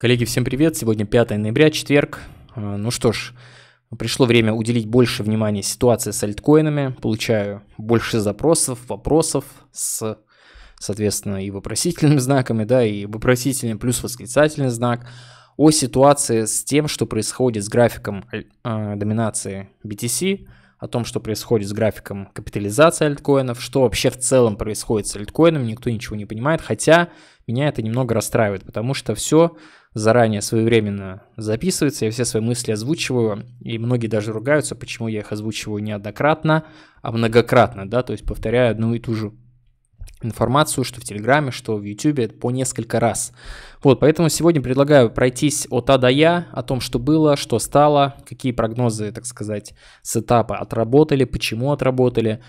Коллеги, всем привет! Сегодня 5 ноября, четверг. Э, ну что ж, пришло время уделить больше внимания ситуации с альткоинами. Получаю больше запросов, вопросов с, соответственно, и вопросительными знаками, да, и вопросительный плюс восклицательный знак о ситуации с тем, что происходит с графиком э, доминации BTC – о том, что происходит с графиком капитализации альткоинов, что вообще в целом происходит с альткоинами, никто ничего не понимает, хотя меня это немного расстраивает, потому что все заранее своевременно записывается, я все свои мысли озвучиваю, и многие даже ругаются, почему я их озвучиваю неоднократно, а многократно, да, то есть повторяю одну и ту же информацию, что в Телеграме, что в Ютубе по несколько раз. Вот, поэтому сегодня предлагаю пройтись от А до Я, о том, что было, что стало, какие прогнозы, так сказать, с этапа отработали, почему отработали,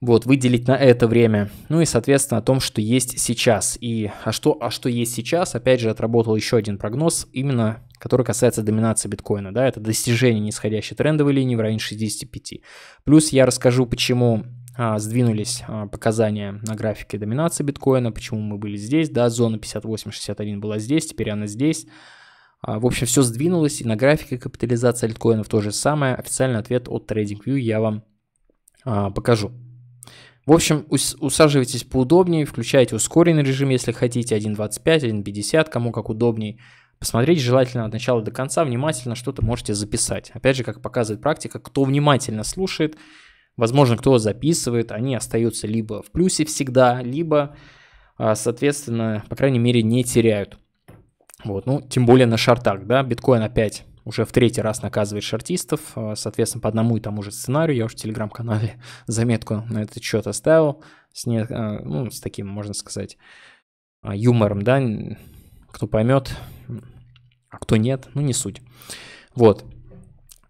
вот, выделить на это время, ну и, соответственно, о том, что есть сейчас. И а что, а что есть сейчас, опять же, отработал еще один прогноз, именно который касается доминации биткоина, да, это достижение нисходящей трендовой линии в районе 65. Плюс я расскажу, почему а, сдвинулись а, показания на графике доминации биткоина, почему мы были здесь, да, зона 58.61 была здесь, теперь она здесь. А, в общем, все сдвинулось, и на графике капитализация альткоинов то же самое. Официальный ответ от TradingView я вам покажу. В общем, усаживайтесь поудобнее, включайте ускоренный режим, если хотите, 1.25, 1.50, кому как удобней. Посмотреть желательно от начала до конца, внимательно что-то можете записать. Опять же, как показывает практика, кто внимательно слушает – Возможно, кто записывает, они остаются либо в плюсе всегда, либо, а, соответственно, по крайней мере, не теряют. Вот, ну, тем более на шартах, да, биткоин опять уже в третий раз наказывает шартистов, а, соответственно, по одному и тому же сценарию, я уже в телеграм-канале заметку на этот счет оставил, с, не, а, ну, с таким, можно сказать, юмором, да, кто поймет, а кто нет, ну, не суть. Вот,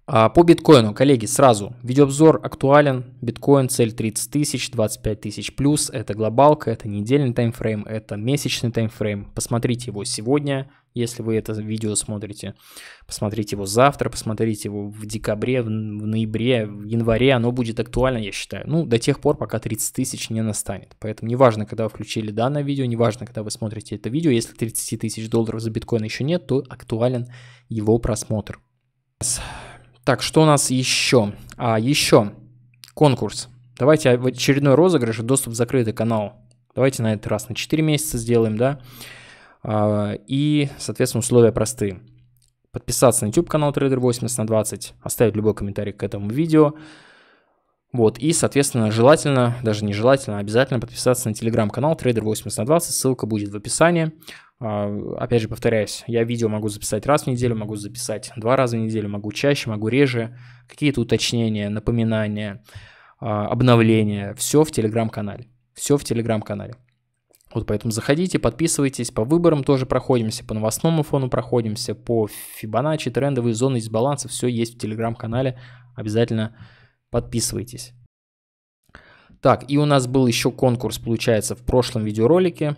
а, по биткоину, коллеги, сразу. Видеообзор актуален. Биткоин, цель 30 тысяч, 25 тысяч плюс. Это глобалка, это недельный таймфрейм, это месячный таймфрейм. Посмотрите его сегодня, если вы это видео смотрите. Посмотрите его завтра, посмотрите его в декабре, в ноябре, в январе. Оно будет актуально, я считаю. Ну, до тех пор, пока 30 тысяч не настанет. Поэтому неважно, когда вы включили данное видео, неважно, когда вы смотрите это видео. Если 30 тысяч долларов за биткоин еще нет, то актуален его просмотр. Так, что у нас еще? А, еще конкурс. Давайте в очередной розыгрыш доступ в закрытый канал. Давайте на этот раз на 4 месяца сделаем, да? А, и, соответственно, условия простые. Подписаться на YouTube канал Trader 80 на 20, оставить любой комментарий к этому видео. Вот, и, соответственно, желательно, даже не желательно, обязательно подписаться на телеграм-канал Trader 80 на 20, ссылка будет в описании. А, опять же, повторяюсь, я видео могу записать раз в неделю, могу записать два раза в неделю, могу чаще, могу реже. Какие-то уточнения, напоминания, а, обновления. Все в телеграм-канале. Все в телеграм-канале. Вот поэтому заходите, подписывайтесь, по выборам тоже проходимся, по новостному фону проходимся, по фибоначчи, трендовые зоны дисбаланса, все есть в телеграм-канале, обязательно подписывайтесь. Так, и у нас был еще конкурс, получается, в прошлом видеоролике.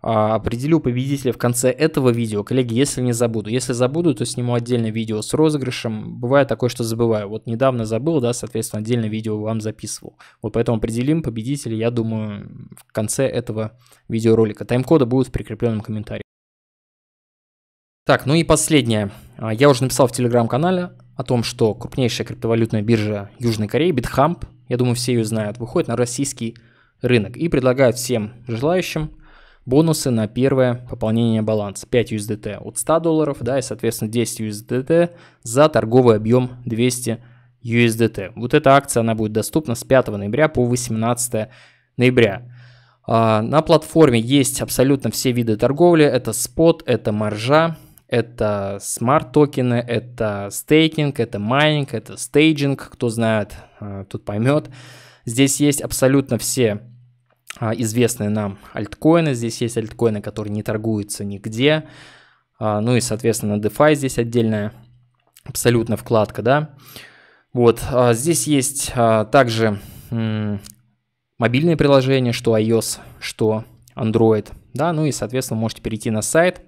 А, определю победителя в конце этого видео. Коллеги, если не забуду. Если забуду, то сниму отдельное видео с розыгрышем. Бывает такое, что забываю. Вот недавно забыл, да, соответственно, отдельное видео вам записывал. Вот поэтому определим победителя, я думаю, в конце этого видеоролика. Тайм-коды будут в прикрепленном комментарии. Так, ну и последнее. А, я уже написал в телеграм-канале о том, что крупнейшая криптовалютная биржа Южной Кореи, BitHump, я думаю, все ее знают, выходит на российский рынок и предлагает всем желающим бонусы на первое пополнение баланса 5 USDT от 100 долларов, да, и, соответственно, 10 USDT за торговый объем 200 USDT. Вот эта акция, она будет доступна с 5 ноября по 18 ноября. А, на платформе есть абсолютно все виды торговли. Это спот, это маржа, это смарт-токены, это стейкинг, это майнинг, это стейджинг. Кто знает, а, тут поймет. Здесь есть абсолютно все а, известные нам альткоины. Здесь есть альткоины, которые не торгуются нигде. А, ну и, соответственно, DeFi здесь отдельная абсолютно вкладка, да. Вот, а, здесь есть также мобильные приложения, что iOS, что Android, да. Ну и, соответственно, можете перейти на сайт,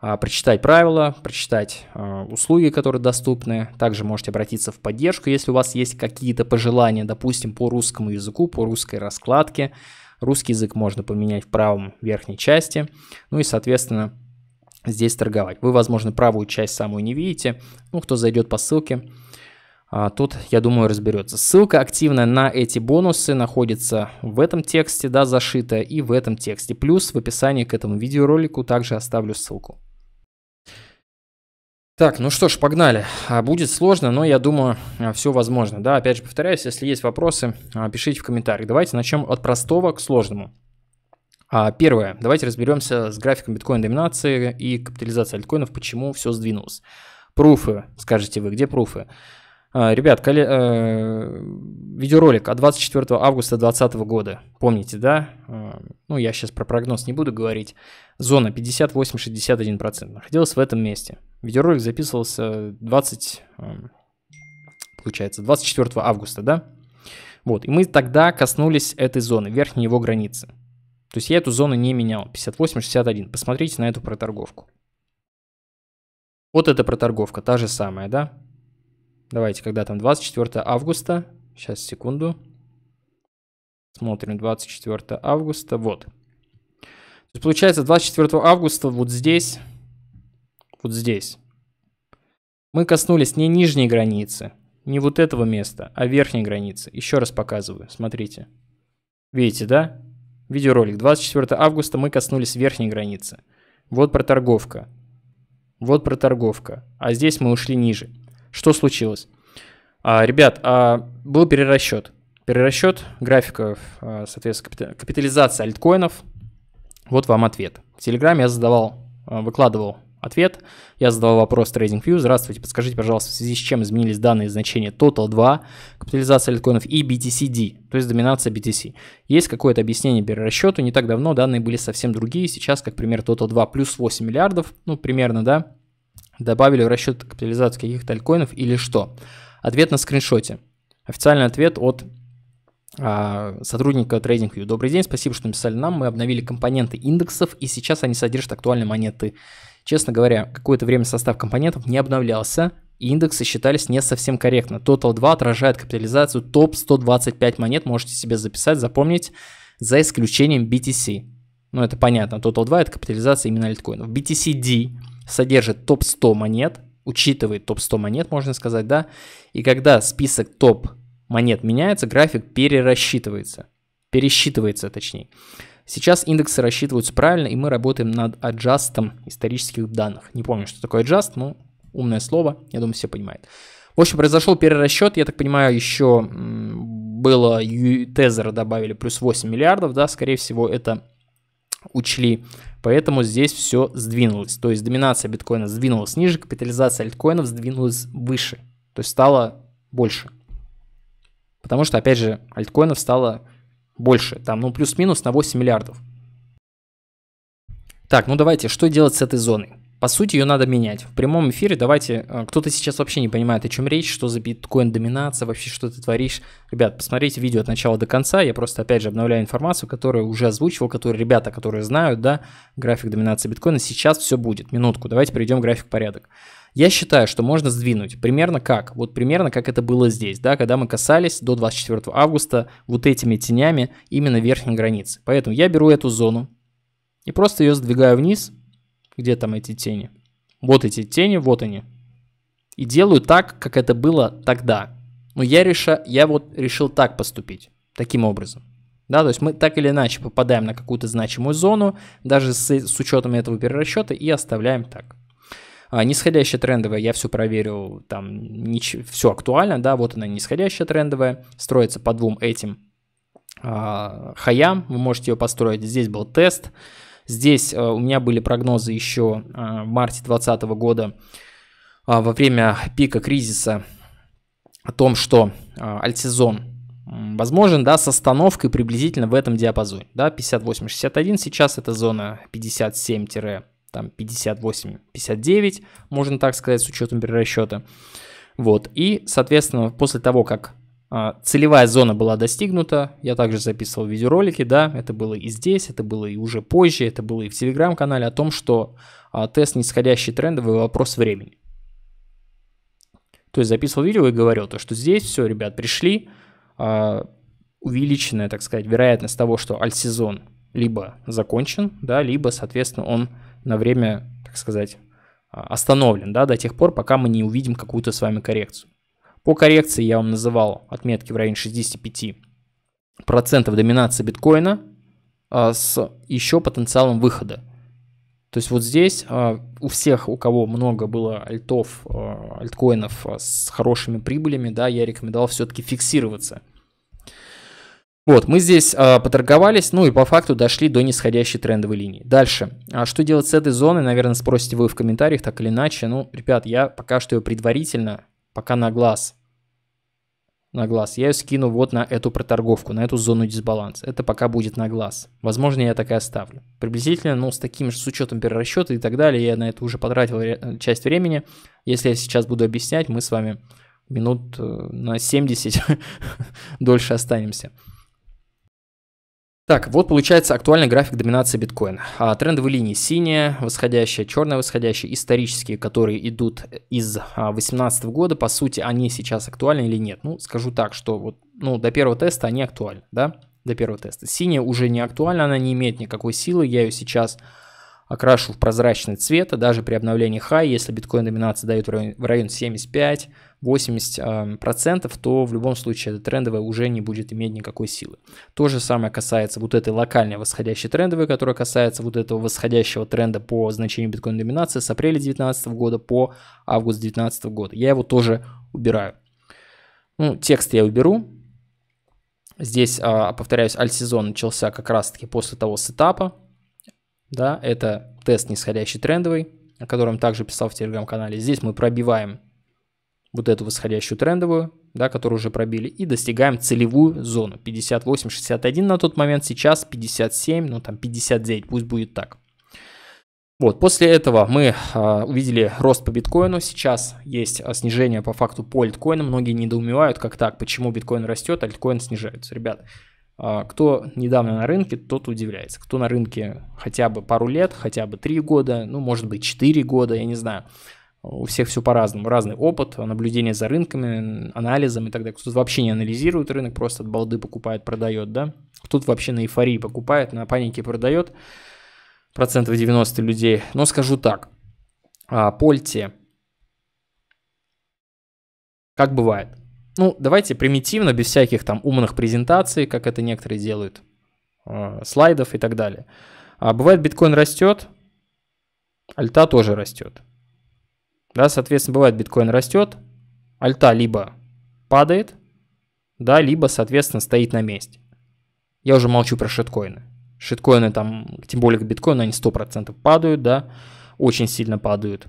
прочитать правила, прочитать услуги, которые доступны. Также можете обратиться в поддержку, если у вас есть какие-то пожелания, допустим, по русскому языку, по русской раскладке – Русский язык можно поменять в правом верхней части. Ну и, соответственно, здесь торговать. Вы, возможно, правую часть самую не видите. Ну, кто зайдет по ссылке, а, тут, я думаю, разберется. Ссылка активная на эти бонусы находится в этом тексте, да, зашита и в этом тексте. Плюс в описании к этому видеоролику также оставлю ссылку. Так, ну что ж, погнали. А, будет сложно, но я думаю, а, все возможно. Да, опять же повторяюсь, если есть вопросы, а, пишите в комментариях. Давайте начнем от простого к сложному. Первое. Давайте разберемся с графиком биткоин-доминации и капитализации альткоинов, почему все сдвинулось. Пруфы, скажете вы, где пруфы? Ребят, коле... э... видеоролик от 24 августа 2020 года, помните, да? Ну, я сейчас про прогноз не буду говорить. Зона 58-61%, находилась в этом месте. Видеоролик записывался 20, эм, получается, 24 августа, да? Вот, и мы тогда коснулись этой зоны, верхней его границы. То есть я эту зону не менял, 58-61. Посмотрите на эту проторговку. Вот эта проторговка, та же самая, да? Давайте, когда там 24 августа, сейчас, секунду. Смотрим, 24 августа, вот. То есть получается 24 августа вот здесь вот здесь. Мы коснулись не нижней границы, не вот этого места, а верхней границы. Еще раз показываю, смотрите. Видите, да? Видеоролик. 24 августа мы коснулись верхней границы. Вот проторговка. Вот проторговка. А здесь мы ушли ниже. Что случилось? А, ребят, а, был перерасчет. Перерасчет графиков, а, соответственно, капитализация альткоинов. Вот вам ответ. В Телеграме я задавал, а, выкладывал Ответ. Я задал вопрос TradingView. Здравствуйте, подскажите, пожалуйста, в связи с чем изменились данные значения Total 2, капитализация литкоинов и BTCD, то есть доминация BTC. Есть какое-то объяснение перерасчету? Не так давно данные были совсем другие. Сейчас, как пример, Total 2 плюс 8 миллиардов, ну, примерно, да, добавили в расчет капитализацию каких-то альткоинов или что? Ответ на скриншоте. Официальный ответ от а, сотрудника TradingView. Э, добрый день, спасибо, что написали нам. Мы обновили компоненты индексов, и сейчас они содержат актуальные монеты. Честно говоря, какое-то время состав компонентов не обновлялся, и индексы считались не совсем корректно. Total 2 отражает капитализацию топ-125 монет, можете себе записать, запомнить, за исключением BTC. Ну, это понятно, Total 2 – это капитализация именно альткоинов. BTCD содержит топ-100 монет, учитывает топ-100 монет, можно сказать, да, и когда список топ монет меняется, график перерасчитывается. Пересчитывается, точнее. Сейчас индексы рассчитываются правильно, и мы работаем над аджастом исторических данных. Не помню, что такое аджаст, но умное слово, я думаю, все понимают. В общем, произошел перерасчет, я так понимаю, еще было тезера добавили плюс 8 миллиардов, да, скорее всего, это учли. Поэтому здесь все сдвинулось. То есть доминация биткоина сдвинулась ниже, капитализация альткоинов сдвинулась выше. То есть стало больше. Потому что, опять же, альткоинов стало больше. Там, ну, плюс-минус на 8 миллиардов. Так, ну давайте, что делать с этой зоной? По сути, ее надо менять. В прямом эфире давайте... Э, кто-то сейчас вообще не понимает, о чем речь, что за биткоин-доминация, вообще что ты творишь. Ребят, посмотрите видео от начала до конца. Я просто, опять же, обновляю информацию, которую уже озвучивал, которые ребята, которые знают, да, график доминации биткоина. Сейчас все будет. Минутку, давайте перейдем график в порядок. Я считаю, что можно сдвинуть примерно как, вот примерно как это было здесь, да, когда мы касались до 24 августа вот этими тенями именно верхней границы. Поэтому я беру эту зону и просто ее сдвигаю вниз, где там эти тени. Вот эти тени, вот они. И делаю так, как это было тогда. Но я, реша, я вот решил так поступить, таким образом. Да, то есть мы так или иначе попадаем на какую-то значимую зону, даже с, с учетом этого перерасчета, и оставляем так. А, нисходящая трендовая, я все проверил, там нич... все актуально, да, вот она нисходящая трендовая, строится по двум этим а, хаям, вы можете ее построить. Здесь был тест, здесь э, у меня были прогнозы еще а, в марте 2020 года во время пика кризиса о том, что альтсезон возможен, да, с остановкой приблизительно в этом диапазоне, да, 58-61, сейчас это зона 57- там 58-59, можно так сказать, с учетом перерасчета. Вот, и, соответственно, после того, как а, целевая зона была достигнута, я также записывал видеоролики, да, это было и здесь, это было и уже позже, это было и в телеграм-канале о том, что а, тест нисходящий трендовый вопрос времени. То есть записывал видео и говорил то, что здесь все, ребят, пришли, а, увеличенная, так сказать, вероятность того, что альт-сезон либо закончен, да, либо, соответственно, он на время, так сказать, а, остановлен, да, до тех пор, пока мы не увидим какую-то с вами коррекцию. По коррекции я вам называл отметки в районе 65% доминации биткоина а, с еще потенциалом выхода. То есть вот здесь а, у всех, у кого много было альтов, альткоинов с хорошими прибылями, да, я рекомендовал все-таки фиксироваться – вот, мы здесь э, поторговались, ну и по факту дошли до нисходящей трендовой линии. Дальше. А что делать с этой зоной, наверное, спросите вы в комментариях, так или иначе. Ну, ребят, я пока что ее предварительно, пока на глаз, на глаз, я ее скину вот на эту проторговку, на эту зону дисбаланса. Это пока будет на глаз. Возможно, я так и оставлю. Приблизительно, ну, с таким же, с учетом перерасчета и так далее, я на это уже потратил э, часть времени. Если я сейчас буду объяснять, мы с вами минут э, на 70 дольше останемся. Так, вот получается актуальный график доминации биткоина. А, трендовые линии синяя, восходящая, черная восходящая, исторические, которые идут из 2018 а, года, по сути, они сейчас актуальны или нет? Ну, скажу так, что вот, ну, до первого теста они актуальны, да, до первого теста. Синяя уже не актуальна, она не имеет никакой силы, я ее сейчас окрашу в прозрачный цвет, а даже при обновлении хай, если биткоин доминация дает в район, 75-80%, э, то в любом случае эта трендовая уже не будет иметь никакой силы. То же самое касается вот этой локальной восходящей трендовой, которая касается вот этого восходящего тренда по значению биткоин доминации с апреля 2019 года по август 2019 года. Я его тоже убираю. Ну, текст я уберу, Здесь, а, повторяюсь, альт-сезон начался как раз-таки после того сетапа, да, это тест нисходящий трендовый, о котором также писал в телеграм-канале. Здесь мы пробиваем вот эту восходящую трендовую, да, которую уже пробили, и достигаем целевую зону. 58, 61 на тот момент, сейчас 57, ну там 59, пусть будет так. Вот, после этого мы э, увидели рост по биткоину, сейчас есть а, снижение по факту по альткоину, многие недоумевают, как так, почему биткоин растет, а альткоин снижается. Ребят, а, кто недавно на рынке, тот удивляется. Кто на рынке хотя бы пару лет, хотя бы три года, ну, может быть, четыре года, я не знаю. У всех все по-разному. Разный опыт, наблюдение за рынками, анализом и так далее. Кто-то вообще не анализирует рынок, просто от балды покупает, продает, да? Кто-то вообще на эйфории покупает, на панике продает. Процентов 90 людей. Но скажу так. А, польте. Как бывает – ну, давайте примитивно, без всяких там умных презентаций, как это некоторые делают, э, слайдов и так далее. А бывает, биткоин растет, альта тоже растет. Да, соответственно, бывает, биткоин растет, альта либо падает, да, либо, соответственно, стоит на месте. Я уже молчу про шиткоины. Шиткоины там, тем более к биткоину, они 100% падают, да, очень сильно падают.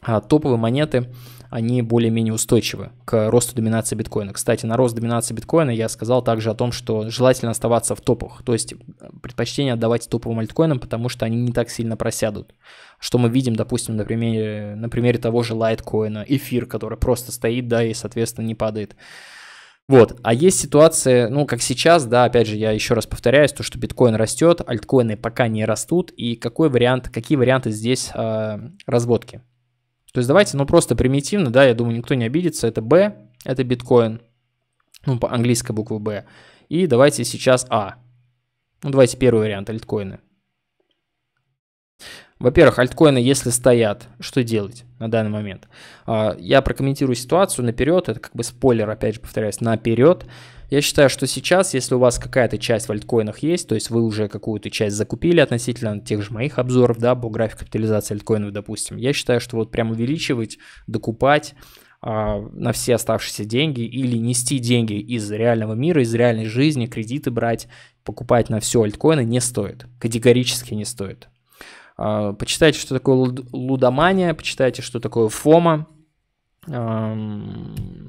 А топовые монеты они более-менее устойчивы к росту доминации биткоина. Кстати, на рост доминации биткоина я сказал также о том, что желательно оставаться в топах, то есть э, предпочтение отдавать топовым альткоинам, потому что они не так сильно просядут. Что мы видим, допустим, на примере, на примере того же лайткоина, эфир, который просто стоит, да, и, соответственно, не падает. Вот, а есть ситуация, ну, как сейчас, да, опять же, я еще раз повторяюсь, то, что биткоин растет, альткоины пока не растут, и какой вариант, какие варианты здесь э, разводки? То есть давайте, ну просто примитивно, да, я думаю, никто не обидится. Это B, это биткоин, ну по английской букве B. И давайте сейчас А. Ну давайте первый вариант, альткоины. Во-первых, альткоины, если стоят, что делать на данный момент? А, я прокомментирую ситуацию наперед, это как бы спойлер, опять же повторяюсь, наперед. Я считаю, что сейчас, если у вас какая-то часть в альткоинах есть, то есть вы уже какую-то часть закупили относительно тех же моих обзоров, да, по графику капитализации альткоинов, допустим, я считаю, что вот прям увеличивать, докупать, а, на все оставшиеся деньги или нести деньги из реального мира, из реальной жизни, кредиты брать, покупать на все альткоины не стоит. Категорически не стоит. А, почитайте, что такое лудомания, почитайте, что такое фома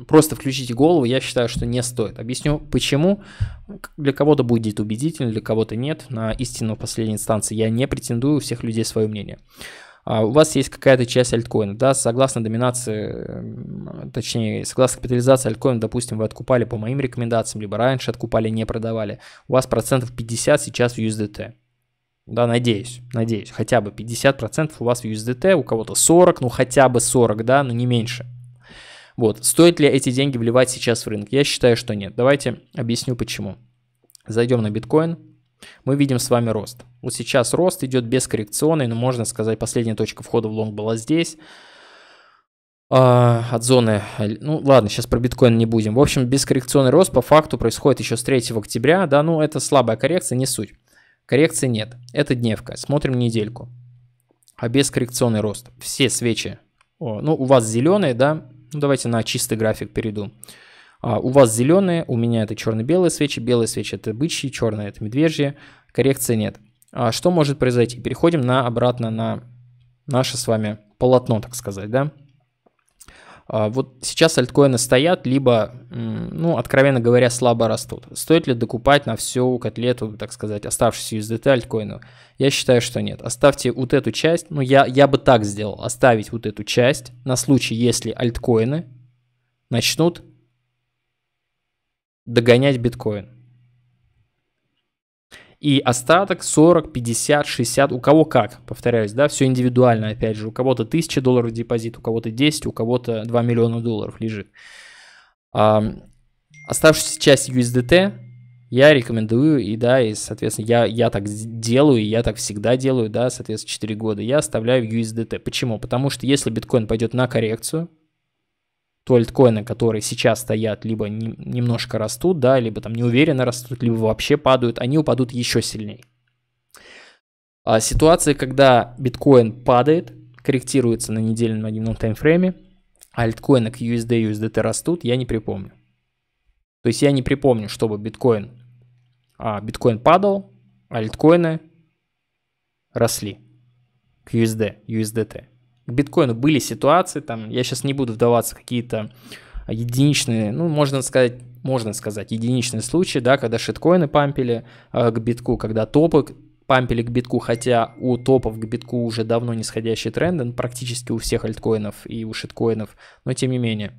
просто включите голову, я считаю, что не стоит. Объясню почему. Для кого-то будет убедительно, для кого-то нет. На истину в последней инстанции я не претендую, у всех людей свое мнение. А, у вас есть какая-то часть альткоина, да, согласно доминации, точнее, согласно капитализации альткоина, допустим, вы откупали по моим рекомендациям, либо раньше откупали, не продавали, у вас процентов 50 сейчас в USDT. Да, надеюсь, надеюсь, хотя бы 50% у вас в USDT, у кого-то 40, ну хотя бы 40, да, но не меньше. Вот. Стоит ли эти деньги вливать сейчас в рынок? Я считаю, что нет. Давайте объясню почему. Зайдем на биткоин, мы видим с вами рост. Вот сейчас рост идет без коррекционной, но ну, можно сказать, последняя точка входа в лонг была здесь. А, от зоны, ну ладно, сейчас про биткоин не будем. В общем, бескоррекционный рост по факту происходит еще с 3 октября, да, ну это слабая коррекция, не суть. Коррекции нет, это дневка, смотрим недельку. А бескоррекционный рост, все свечи, о, ну у вас зеленые, да, ну, давайте на чистый график перейду. А, у вас зеленые, у меня это черно-белые свечи, белые свечи это бычьи, черные это медвежьи, коррекции нет. А что может произойти? Переходим на, обратно на наше с вами полотно, так сказать, да? А, вот сейчас альткоины стоят, либо, ну, откровенно говоря, слабо растут. Стоит ли докупать на всю котлету, так сказать, оставшуюся USDT альткоину? Я считаю, что нет. Оставьте вот эту часть, ну, я, я бы так сделал, оставить вот эту часть на случай, если альткоины начнут догонять биткоин. И остаток 40, 50, 60, у кого как, повторяюсь, да, все индивидуально, опять же, у кого-то 1000 долларов депозит, у кого-то 10, у кого-то 2 миллиона долларов лежит. А, оставшуюся часть USDT я рекомендую, и да, и, соответственно, я, я так делаю, и я так всегда делаю, да, соответственно, 4 года, я оставляю в USDT. Почему? Потому что если биткоин пойдет на коррекцию, то альткоины, которые сейчас стоят, либо не, немножко растут, да, либо там неуверенно растут, либо вообще падают, они упадут еще сильнее. А ситуация, когда биткоин падает, корректируется на недельном, на дневном таймфрейме, альткоины к USD, USDT растут, я не припомню. То есть я не припомню, чтобы биткоин, а, биткоин падал, а альткоины росли к USD, USDT к биткоину были ситуации, там, я сейчас не буду вдаваться в какие-то единичные, ну, можно сказать, можно сказать, единичные случаи, да, когда шиткоины пампили э, к битку, когда топы пампили к битку, хотя у топов к битку уже давно нисходящий тренд, он ну, практически у всех альткоинов и у шиткоинов, но тем не менее,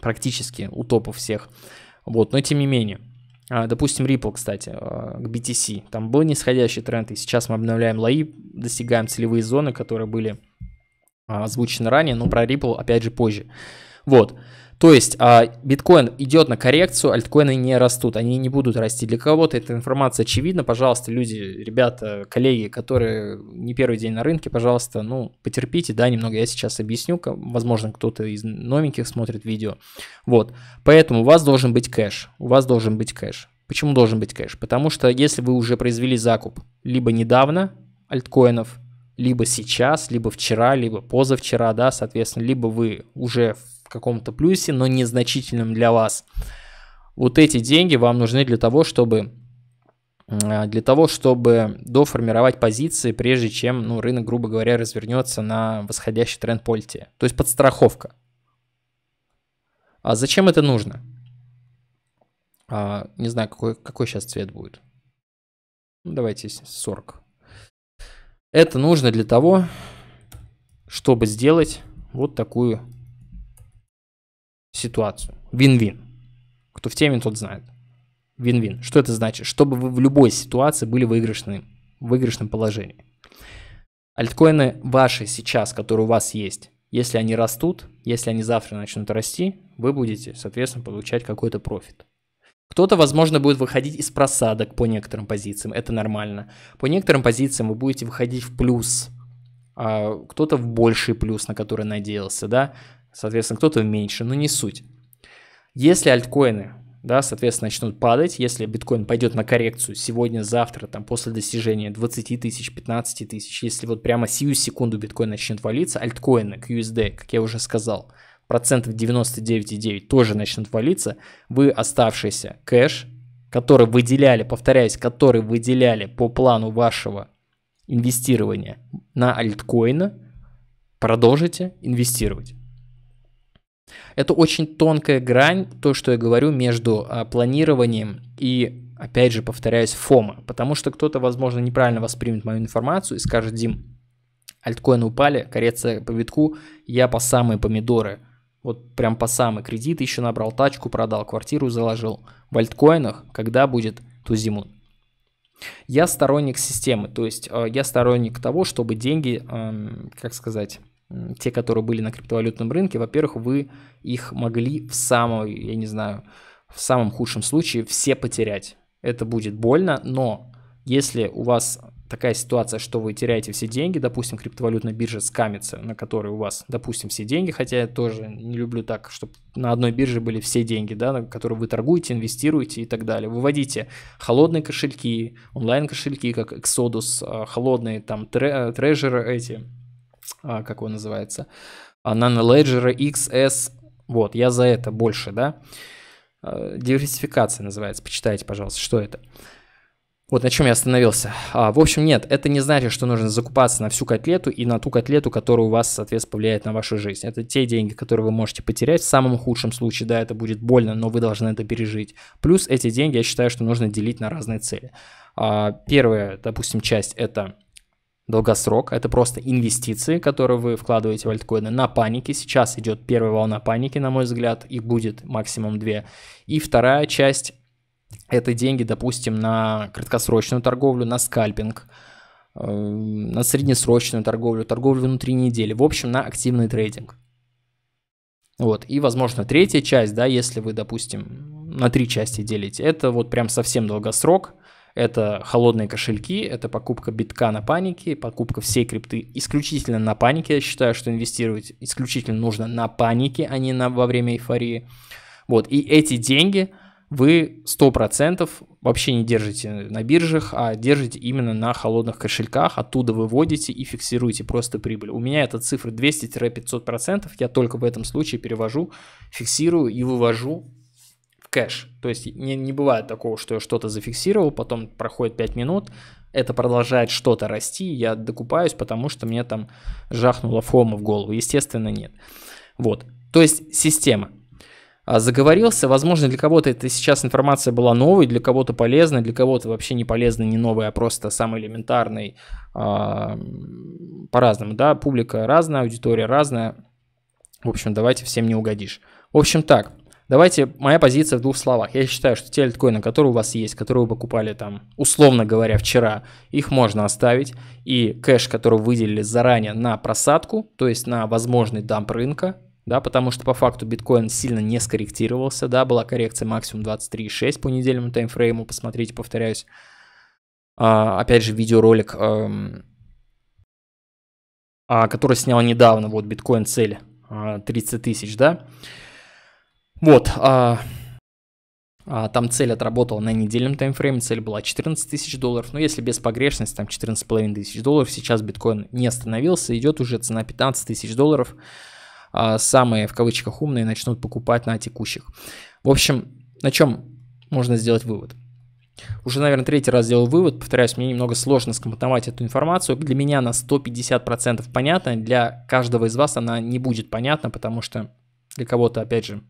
практически у топов всех, вот, но тем не менее, а, Допустим, Ripple, кстати, э, к BTC. Там был нисходящий тренд, и сейчас мы обновляем лои, достигаем целевые зоны, которые были а, озвучено ранее, но про Ripple опять же позже. Вот. То есть а, биткоин идет на коррекцию, альткоины не растут, они не будут расти. Для кого-то эта информация очевидна. Пожалуйста, люди, ребята, коллеги, которые не первый день на рынке, пожалуйста, ну, потерпите, да, немного я сейчас объясню. Возможно, кто-то из новеньких смотрит видео. Вот. Поэтому у вас должен быть кэш. У вас должен быть кэш. Почему должен быть кэш? Потому что если вы уже произвели закуп либо недавно альткоинов, либо сейчас, либо вчера, либо позавчера, да, соответственно, либо вы уже в каком-то плюсе, но незначительном для вас. Вот эти деньги вам нужны для того, чтобы а, для того, чтобы доформировать позиции, прежде чем ну, рынок, грубо говоря, развернется на восходящий тренд польте, То есть подстраховка. А зачем это нужно? А, не знаю, какой, какой сейчас цвет будет. Ну, давайте 40. Это нужно для того, чтобы сделать вот такую ситуацию. Вин-вин. Кто в теме, тот знает. Вин-вин. Что это значит? Чтобы вы в любой ситуации были выигрышным в выигрышном положении. Альткоины ваши сейчас, которые у вас есть, если они растут, если они завтра начнут расти, вы будете, соответственно, получать какой-то профит. Кто-то, возможно, будет выходить из просадок по некоторым позициям, это нормально. По некоторым позициям вы будете выходить в плюс, а кто-то в больший плюс, на который надеялся, да, соответственно, кто-то в меньше, но не суть. Если альткоины, да, соответственно, начнут падать, если биткоин пойдет на коррекцию сегодня, завтра, там, после достижения 20 тысяч, 15 тысяч, если вот прямо сию секунду биткоин начнет валиться, альткоины к USD, как я уже сказал – процентов 99,9 тоже начнут валиться, вы оставшийся кэш, который выделяли, повторяюсь, который выделяли по плану вашего инвестирования на альткоины, продолжите инвестировать. Это очень тонкая грань, то, что я говорю, между а, планированием и, опять же, повторяюсь, фома. Потому что кто-то, возможно, неправильно воспримет мою информацию и скажет, Дим, альткоины упали, коррекция по витку, я по самые помидоры – вот прям по самый кредит еще набрал тачку, продал квартиру, заложил. В альткоинах, когда будет Тузимун? Я сторонник системы, то есть э, я сторонник того, чтобы деньги, эм, как сказать, те, которые были на криптовалютном рынке, во-первых, вы их могли в самом, я не знаю, в самом худшем случае все потерять. Это будет больно, но если у вас такая ситуация, что вы теряете все деньги, допустим, криптовалютная биржа скамится, на которой у вас, допустим, все деньги, хотя я тоже не люблю так, чтобы на одной бирже были все деньги, да, на которые вы торгуете, инвестируете и так далее. Выводите холодные кошельки, онлайн-кошельки, как Exodus, а, холодные там а, трежеры эти, а, как его называется, Nano Ledger, XS, вот, я за это больше, да. Диверсификация называется, почитайте, пожалуйста, что это. Вот на чем я остановился. А, в общем, нет, это не значит, что нужно закупаться на всю котлету и на ту котлету, которая у вас, соответственно, повлияет на вашу жизнь. Это те деньги, которые вы можете потерять в самом худшем случае. Да, это будет больно, но вы должны это пережить. Плюс эти деньги, я считаю, что нужно делить на разные цели. А, первая, допустим, часть – это долгосрок, это просто инвестиции, которые вы вкладываете в альткоины на панике. Сейчас идет первая волна паники, на мой взгляд, их будет максимум две. И вторая часть это деньги, допустим, на краткосрочную торговлю, на скальпинг, э, на среднесрочную торговлю, торговлю внутри недели, в общем, на активный трейдинг. Вот. И, возможно, третья часть, да, если вы, допустим, на три части делите, это вот прям совсем долгосрок, это холодные кошельки, это покупка битка на панике, покупка всей крипты исключительно на панике. Я считаю, что инвестировать исключительно нужно на панике, а не на, во время эйфории. Вот, и эти деньги вы 100% вообще не держите на биржах, а держите именно на холодных кошельках, оттуда выводите и фиксируете просто прибыль. У меня эта цифра 200-500%, я только в этом случае перевожу, фиксирую и вывожу в кэш. То есть не, не бывает такого, что я что-то зафиксировал, потом проходит 5 минут, это продолжает что-то расти, я докупаюсь, потому что мне там жахнула фома в голову. Естественно, нет. Вот. То есть система. А, заговорился. Возможно, для кого-то это сейчас информация была новой, для кого-то полезной, для кого-то вообще не полезной, не новой, а просто самый элементарный. А, по-разному, да, публика разная, аудитория разная. В общем, давайте всем не угодишь. В общем, так, Давайте моя позиция в двух словах. Я считаю, что те альткоины, которые у вас есть, которые вы покупали там, условно говоря, вчера, их можно оставить. И кэш, который выделили заранее на просадку, то есть на возможный дамп рынка, да, потому что по факту биткоин сильно не скорректировался, да, была коррекция максимум 23,6 по недельному таймфрейму, посмотрите, повторяюсь. А, опять же, видеоролик, эм, а, который снял недавно, вот, биткоин цель а, 30 тысяч, да. Вот, а, а, там цель отработала на недельном таймфрейме, цель была 14 тысяч долларов, но если без погрешности, там 14,5 тысяч долларов, сейчас биткоин не остановился, идет уже цена 15 тысяч долларов, а, самые, в кавычках, умные начнут покупать на текущих. В общем, на чем можно сделать вывод? Уже, наверное, третий раз сделал вывод, повторяюсь, мне немного сложно скомпоновать эту информацию. Для меня на 150% понятно, для каждого из вас она не будет понятна, потому что для кого-то, опять же,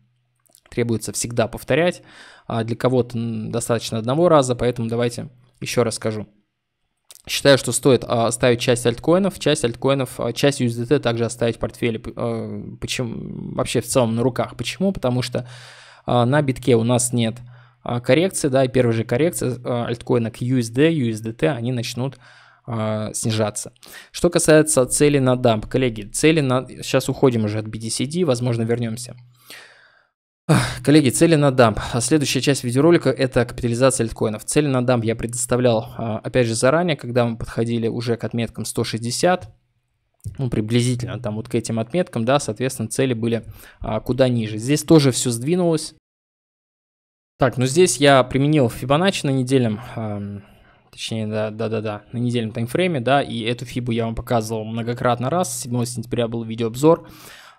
требуется всегда повторять, а для кого-то достаточно одного раза, поэтому давайте еще раз скажу. Считаю, что стоит а, оставить часть альткоинов, часть альткоинов, а, часть USDT также оставить в портфеле. А, Почему? Вообще в целом на руках. Почему? Потому что на битке у нас нет коррекции, да, и первая же коррекция альткоина к USD, USDT, они начнут снижаться. Что касается цели на дамп, коллеги, цели на... Сейчас уходим уже от BDCD, возможно, вернемся. Коллеги, цели на дамп. А следующая часть видеоролика – это капитализация альткоинов. Цели на дамп я предоставлял, а, опять же, заранее, когда мы подходили уже к отметкам 160, ну, приблизительно там вот к этим отметкам, да, соответственно, цели были а, куда ниже. Здесь тоже все сдвинулось. Так, ну здесь я применил Fibonacci на недельном, точнее, да-да-да, на недельном таймфрейме, да, и эту фибу я вам показывал многократно раз, 7 сентября был видеообзор,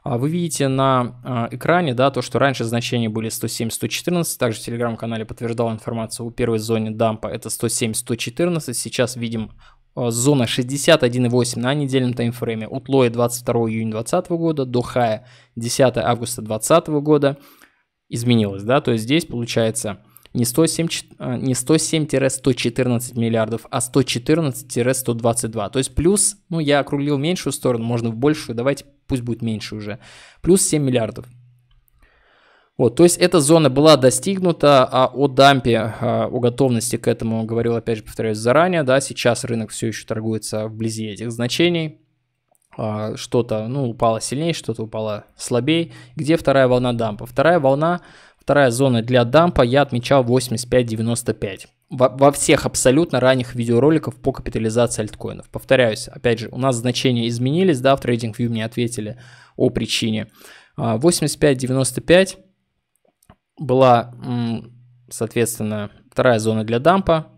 а вы видите на э, экране, да, то, что раньше значения были 107-114, также в телеграм-канале подтверждал информацию о первой зоне дампа, это 107-114, сейчас видим э, зона 61,8 на недельном таймфрейме от лоя 22 июня 2020 года до хая 10 августа 2020 года изменилась, да, то есть здесь получается не 107-114 э, не 107 114 миллиардов, а 114-122. То есть плюс, ну я округлил в меньшую сторону, можно в большую. Давайте пусть будет меньше уже, плюс 7 миллиардов. Вот, то есть эта зона была достигнута, а о дампе, а, о готовности к этому говорил, опять же, повторяюсь, заранее, да, сейчас рынок все еще торгуется вблизи этих значений, а, что-то, ну, упало сильнее, что-то упало слабее, где вторая волна дампа? Вторая волна, вторая зона для дампа я отмечал 85-95, во, во всех абсолютно ранних видеороликов по капитализации альткоинов. Повторяюсь, опять же, у нас значения изменились, да, в TradingView мне ответили о причине. 85-95 а, была, соответственно, вторая зона для дампа.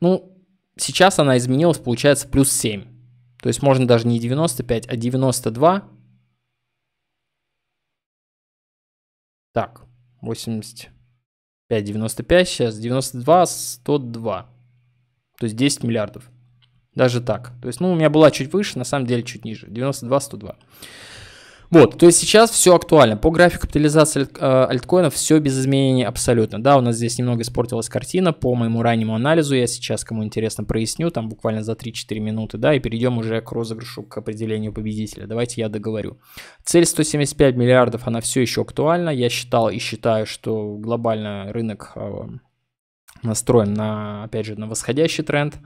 Ну, сейчас она изменилась, получается, плюс 7. То есть можно даже не 95, а 92. Так, 80. 5,95 сейчас, 92, 102. То есть 10 миллиардов. Даже так. То есть, ну, у меня была чуть выше, на самом деле чуть ниже. 92, 102. Вот, то есть сейчас все актуально. По графику капитализации альт, э, альткоинов все без изменений абсолютно. Да, у нас здесь немного испортилась картина по моему раннему анализу. Я сейчас, кому интересно, проясню там буквально за 3-4 минуты, да, и перейдем уже к розыгрышу, к определению победителя. Давайте я договорю. Цель 175 миллиардов, она все еще актуальна. Я считал и считаю, что глобально рынок э, настроен на, опять же, на восходящий тренд.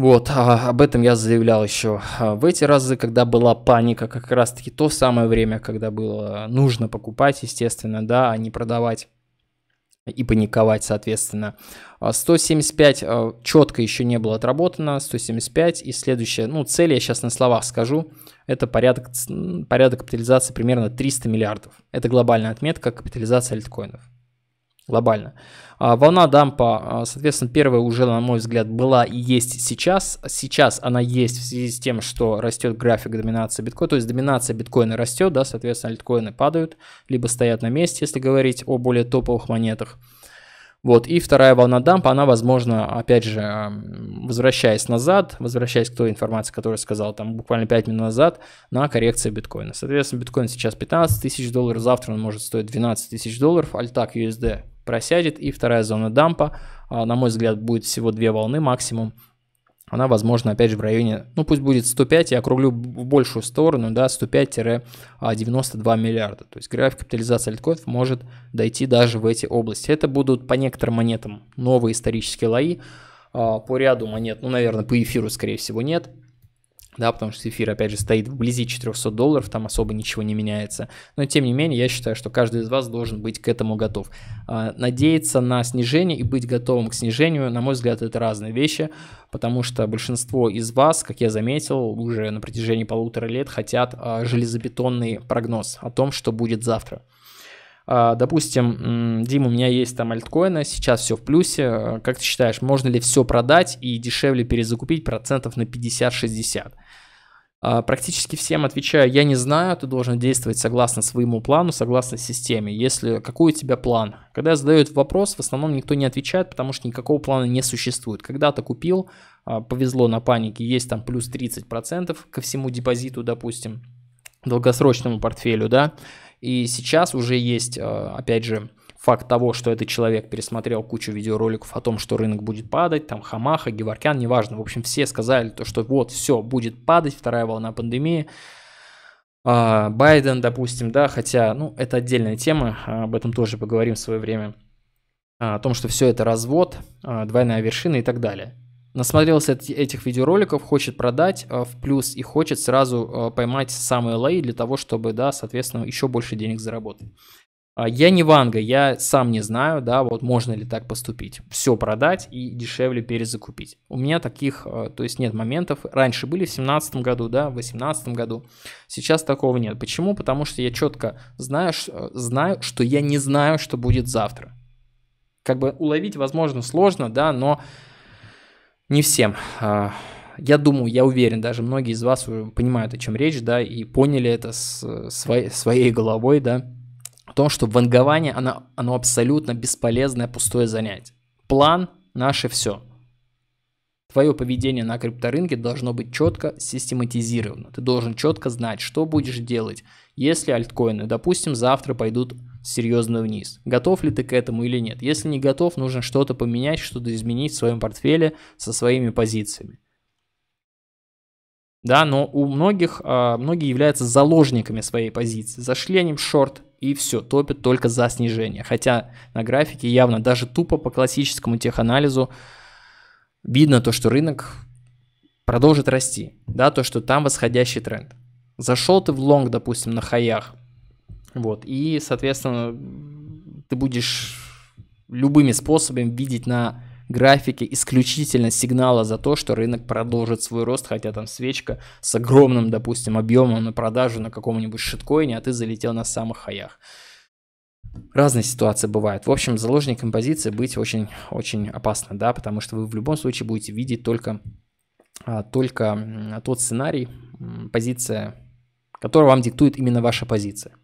Вот, а, об этом я заявлял еще. А в эти разы, когда была паника, как раз-таки то самое время, когда было нужно покупать, естественно, да, а не продавать и паниковать, соответственно. 175 а, а, четко еще не было отработано, 175 и следующая, ну, цель я сейчас на словах скажу, это порядок, порядок капитализации примерно 300 миллиардов. Это глобальная отметка капитализации альткоинов глобально. А, волна дампа, а, соответственно, первая уже, на мой взгляд, была и есть сейчас. Сейчас она есть в связи с тем, что растет график доминации биткоина, то есть доминация биткоина растет, да, соответственно, альткоины падают, либо стоят на месте, если говорить о более топовых монетах. Вот, и вторая волна дампа, она, возможно, опять же, возвращаясь назад, возвращаясь к той информации, которую я сказал там буквально 5 минут назад, на коррекцию биткоина. Соответственно, биткоин сейчас 15 тысяч долларов, завтра он может стоить 12 тысяч долларов, альтак USD просядет. И вторая зона дампа, а, на мой взгляд, будет всего две волны максимум. Она, возможно, опять же в районе, ну пусть будет 105, я округлю в большую сторону, да, 105-92 миллиарда. То есть график капитализации альткоинов может дойти даже в эти области. Это будут по некоторым монетам новые исторические лои, а, по ряду монет, ну, наверное, по эфиру, скорее всего, нет да, потому что эфир, опять же, стоит вблизи 400 долларов, там особо ничего не меняется. Но, тем не менее, я считаю, что каждый из вас должен быть к этому готов. А, надеяться на снижение и быть готовым к снижению, на мой взгляд, это разные вещи, потому что большинство из вас, как я заметил, уже на протяжении полутора лет хотят а, железобетонный прогноз о том, что будет завтра. А, допустим, Дим, у меня есть там альткоины, сейчас все в плюсе, а, как ты считаешь, можно ли все продать и дешевле перезакупить процентов на 50-60? А, практически всем отвечаю, я не знаю, ты должен действовать согласно своему плану, согласно системе. Если какой у тебя план? Когда задают вопрос, в основном никто не отвечает, потому что никакого плана не существует. Когда то купил, повезло на панике, есть там плюс 30% ко всему депозиту, допустим, долгосрочному портфелю, да, и сейчас уже есть, а, опять же, факт того, что этот человек пересмотрел кучу видеороликов о том, что рынок будет падать, там Хамаха, Геворкян, неважно, в общем, все сказали то, что вот, все, будет падать, вторая волна пандемии, а, Байден, допустим, да, хотя, ну, это отдельная тема, об этом тоже поговорим в свое время, а, о том, что все это развод, двойная вершина и так далее насмотрелся этих видеороликов, хочет продать э, в плюс и хочет сразу э, поймать самые лои для того, чтобы, да, соответственно, еще больше денег заработать. А, я не Ванга, я сам не знаю, да, вот можно ли так поступить. Все продать и дешевле перезакупить. У меня таких, э, то есть нет моментов. Раньше были в 2017 году, да, в 2018 году. Сейчас такого нет. Почему? Потому что я четко знаю, знаю, что я не знаю, что будет завтра. Как бы уловить, возможно, сложно, да, но не всем. А, я думаю, я уверен, даже многие из вас понимают, о чем речь, да, и поняли это с своей, своей головой, да, о том, что вангование, оно, оно абсолютно бесполезное, пустое занятие. План – наше все. Твое поведение на крипторынке должно быть четко систематизировано. Ты должен четко знать, что будешь делать, если альткоины, допустим, завтра пойдут серьезно вниз. Готов ли ты к этому или нет? Если не готов, нужно что-то поменять, что-то изменить в своем портфеле со своими позициями. Да, но у многих, а, многие являются заложниками своей позиции. Зашли они в шорт и все, топят только за снижение. Хотя на графике явно даже тупо по классическому теханализу видно то, что рынок продолжит расти. Да, то, что там восходящий тренд. Зашел ты в лонг, допустим, на хаях, вот, и, соответственно, ты будешь любыми способами видеть на графике исключительно сигнала за то, что рынок продолжит свой рост, хотя там свечка с огромным, допустим, объемом на продажу на каком-нибудь шиткоине, а ты залетел на самых хаях. Разные ситуации бывают. В общем, заложником позиции быть очень-очень опасно, да, потому что вы в любом случае будете видеть только, а, только тот сценарий, позиция, который вам диктует именно ваша позиция.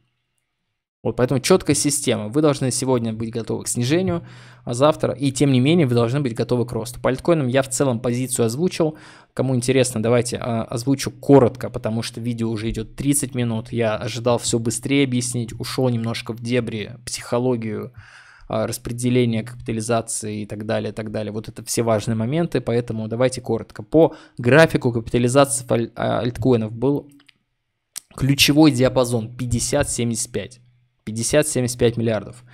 Вот поэтому четкая система. Вы должны сегодня быть готовы к снижению, а завтра, и тем не менее, вы должны быть готовы к росту. По альткоинам я в целом позицию озвучил. Кому интересно, давайте а, озвучу коротко, потому что видео уже идет 30 минут. Я ожидал все быстрее объяснить, ушел немножко в дебри, психологию, а, распределение капитализации и так далее, и так далее. Вот это все важные моменты, поэтому давайте коротко. По графику капитализации аль- а, альткоинов был ключевой диапазон 50-75. 50-75 миллиардов.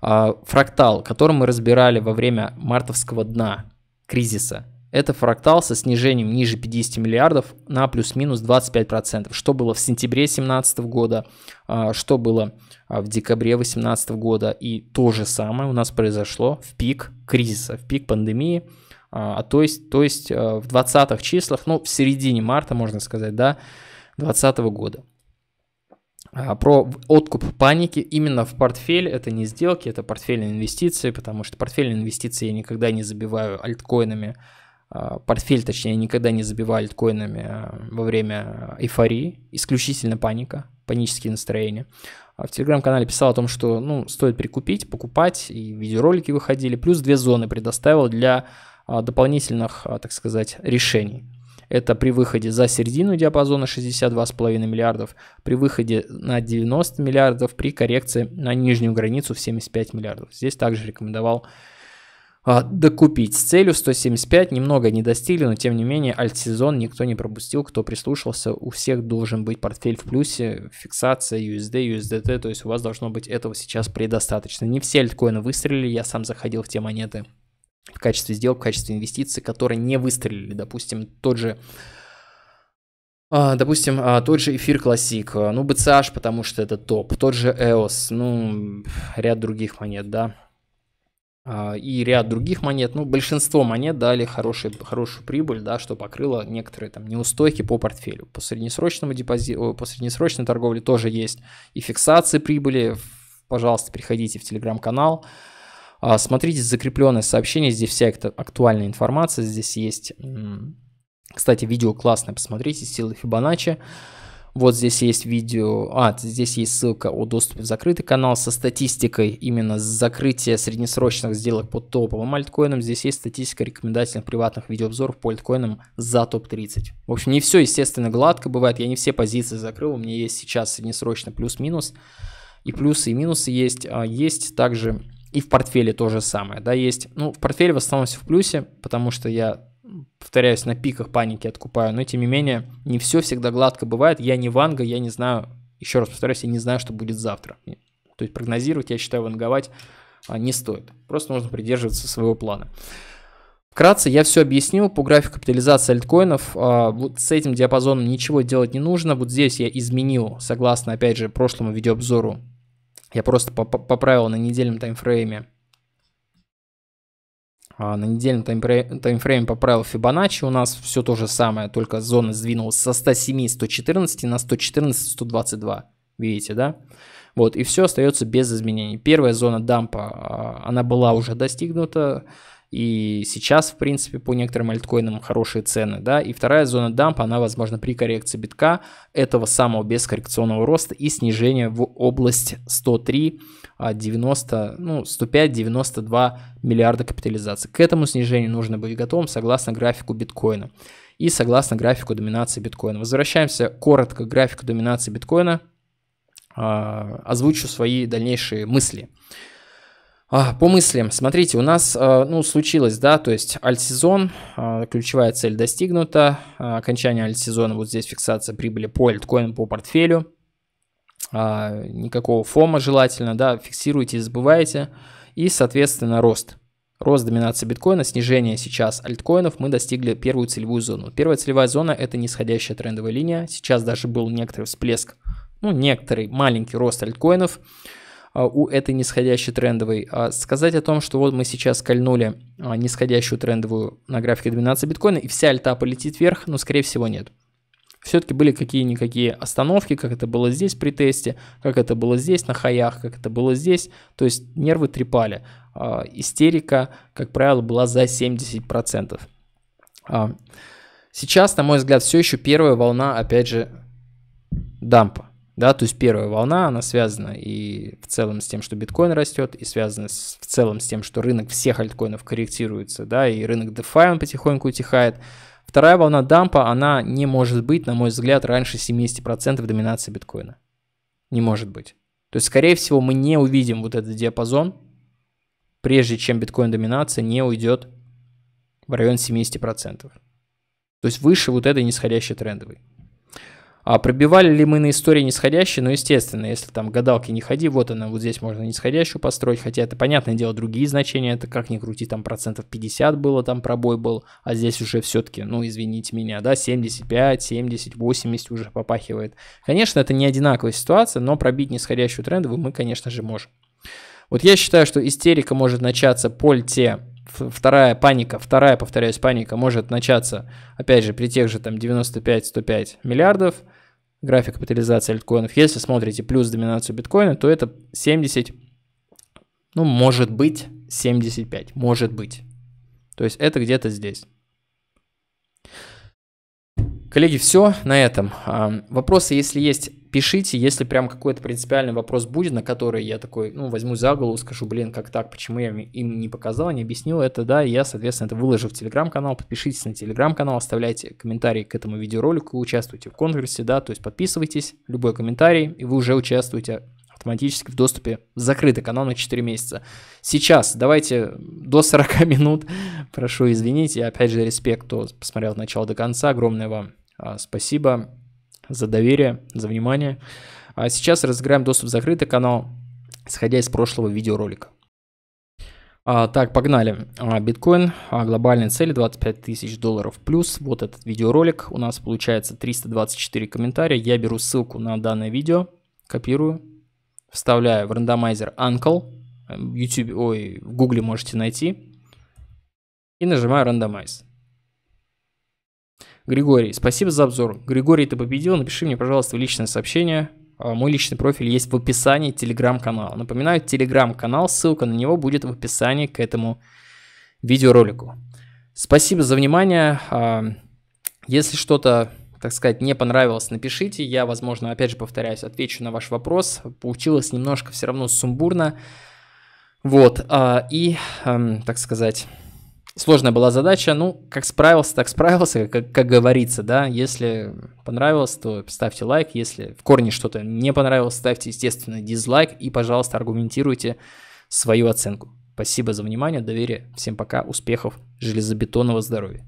А, фрактал, который мы разбирали во время мартовского дна кризиса, это фрактал со снижением ниже 50 миллиардов на плюс-минус 25%, что было в сентябре 2017 года, а, что было а, в декабре 2018 года. И то же самое у нас произошло в пик кризиса, в пик пандемии. А то есть, то есть в 20-х числах, ну, в середине марта, можно сказать, да, 2020 года. А, про откуп паники именно в портфель. Это не сделки, это портфельные инвестиции, потому что портфельные инвестиции я никогда не забиваю альткоинами. А, портфель, точнее, никогда не забиваю альткоинами а, во время эйфории. Исключительно паника, панические настроения. В телеграм-канале писал о том, что ну, стоит прикупить, покупать, и видеоролики выходили. Плюс две зоны предоставил для дополнительных, так сказать, решений. Это при выходе за середину диапазона 62,5 миллиардов, при выходе на 90 миллиардов, при коррекции на нижнюю границу в 75 миллиардов. Здесь также рекомендовал а, докупить с целью 175, немного не достигли, но тем не менее альтсезон никто не пропустил, кто прислушался, у всех должен быть портфель в плюсе, фиксация USD, USDT, то есть у вас должно быть этого сейчас предостаточно. Не все альткоины выстрелили, я сам заходил в те монеты, в качестве сделок, в качестве инвестиций, которые не выстрелили. Допустим, тот же а, Допустим, а, тот же эфир классик, а, ну, BCH, потому что это топ, тот же EOS, ну, ряд других монет, да, и ряд других монет, ну, большинство монет дали хороший, хорошую прибыль, да, что покрыло некоторые там неустойки по портфелю. По среднесрочному депозиту, по среднесрочной торговле тоже есть и фиксации прибыли, пожалуйста, приходите в телеграм-канал, а, смотрите закрепленное сообщение, здесь вся эта актуальная информация, здесь есть, кстати, видео классное, посмотрите, силы Фибоначчи. Вот здесь есть видео, а, здесь есть ссылка о доступе в закрытый канал со статистикой именно закрытия среднесрочных сделок по топовым альткоинам. Здесь есть статистика рекомендательных приватных видеообзоров по альткоинам за топ-30. В общем, не все, естественно, гладко бывает. Я не все позиции закрыл, у меня есть сейчас среднесрочно плюс-минус. И плюсы, и минусы есть. А, есть также и в портфеле то же самое, да, есть. Ну, в портфеле в основном все в плюсе, потому что я, повторяюсь, на пиках паники откупаю, но тем не менее, не все всегда гладко бывает. Я не ванга, я не знаю, еще раз повторяюсь, я не знаю, что будет завтра. То есть прогнозировать, я считаю, ванговать а, не стоит. Просто нужно придерживаться своего плана. Вкратце я все объяснил по графику капитализации альткоинов. А, вот с этим диапазоном ничего делать не нужно. Вот здесь я изменил, согласно, опять же, прошлому видеообзору я просто поправил на недельном таймфрейме. А, на недельном таймфрейме поправил Fibonacci. У нас все то же самое, только зона сдвинулась со 107-114 на 114-122. Видите, да? Вот, и все остается без изменений. Первая зона дампа, а, она была уже достигнута. И сейчас, в принципе, по некоторым альткоинам хорошие цены, да. И вторая зона дампа, она, возможно, при коррекции битка этого самого бескоррекционного роста и снижения в область 103, 90, а, ну, 105-92 миллиарда капитализации. К этому снижению нужно быть готовым согласно графику биткоина и согласно графику доминации биткоина. Возвращаемся коротко к графику доминации биткоина. А, озвучу свои дальнейшие мысли. А, по мыслям, смотрите, у нас, э, ну, случилось, да, то есть альт-сезон, э, ключевая цель достигнута, э, окончание альт-сезона, вот здесь фиксация прибыли по альткоину, по портфелю, а, никакого фома желательно, да, фиксируйте и забывайте, и, соответственно, рост. Рост доминации биткоина, снижение сейчас альткоинов, мы достигли первую целевую зону. Первая целевая зона – это нисходящая трендовая линия. Сейчас даже был некоторый всплеск, ну, некоторый маленький рост альткоинов – а, у этой нисходящей трендовой. А сказать о том, что вот мы сейчас кольнули а, нисходящую трендовую на графике 12 биткоина, и вся альта полетит вверх, но ну, скорее всего нет. Все-таки были какие-никакие остановки, как это было здесь при тесте, как это было здесь на хаях, как это было здесь. То есть нервы трепали. Истерика, как правило, была за 70%. Сейчас, на мой взгляд, все еще первая волна, опять же, дампа. Да, то есть первая волна, она связана и в целом с тем, что биткоин растет, и связана с, в целом с тем, что рынок всех альткоинов корректируется, да, и рынок DeFi, он потихоньку утихает. Вторая волна дампа, она не может быть, на мой взгляд, раньше 70% доминации биткоина. Не может быть. То есть, скорее всего, мы не увидим вот этот диапазон, прежде чем биткоин-доминация не уйдет в район 70%. То есть выше вот этой нисходящей трендовой. А пробивали ли мы на истории нисходящие? Ну, естественно, если там гадалки не ходи, вот она, вот здесь можно нисходящую построить, хотя это, понятное дело, другие значения, это как ни крути, там процентов 50 было, там пробой был, а здесь уже все-таки, ну, извините меня, да, 75, 70, 80 уже попахивает. Конечно, это не одинаковая ситуация, но пробить нисходящую трендовую мы, конечно же, можем. Вот я считаю, что истерика может начаться по льте вторая паника, вторая, повторяюсь, паника может начаться, опять же, при тех же там 95-105 миллиардов, график капитализации альткоинов, если смотрите плюс доминацию биткоина, то это 70, ну, может быть, 75, может быть. То есть это где-то здесь. Коллеги, все на этом. А, вопросы, если есть, пишите. Если прям какой-то принципиальный вопрос будет, на который я такой, ну, возьму за голову, скажу, блин, как так, почему я им не показал, не объяснил это, да, я, соответственно, это выложу в телеграм-канал. Подпишитесь на телеграм-канал, оставляйте комментарии к этому видеоролику, участвуйте в конкурсе, да, то есть подписывайтесь, любой комментарий, и вы уже участвуете автоматически в доступе закрыта канал на 4 месяца. Сейчас давайте до 40 минут, прошу извинить, и опять же респект, кто посмотрел от начала до конца, огромное вам а, спасибо за доверие, за внимание. А сейчас разыграем доступ в закрытый канал, исходя из прошлого видеоролика. А, так, погнали. А, биткоин, а, глобальные цели 25 тысяч долларов плюс. Вот этот видеоролик. У нас получается 324 комментария. Я беру ссылку на данное видео, копирую вставляю в рандомайзер Uncle, эм, YouTube, ой, в Google можете найти, и нажимаю рандомайз. Григорий, спасибо за обзор. Григорий, ты победил, напиши мне, пожалуйста, в личное сообщение. А, мой личный профиль есть в описании телеграм-канала. Напоминаю, телеграм-канал, ссылка на него будет в описании к этому видеоролику. Спасибо за внимание. А, если что-то так сказать, не понравилось, напишите. Я, возможно, опять же повторяюсь, отвечу на ваш вопрос. Получилось немножко все равно сумбурно. Вот, а, и, эм, так сказать, сложная была задача. Ну, как справился, так справился, как, как говорится, да. Если понравилось, то ставьте лайк. Если в корне что-то не понравилось, ставьте, естественно, дизлайк. И, пожалуйста, аргументируйте свою оценку. Спасибо за внимание, доверие. Всем пока, успехов, железобетонного здоровья.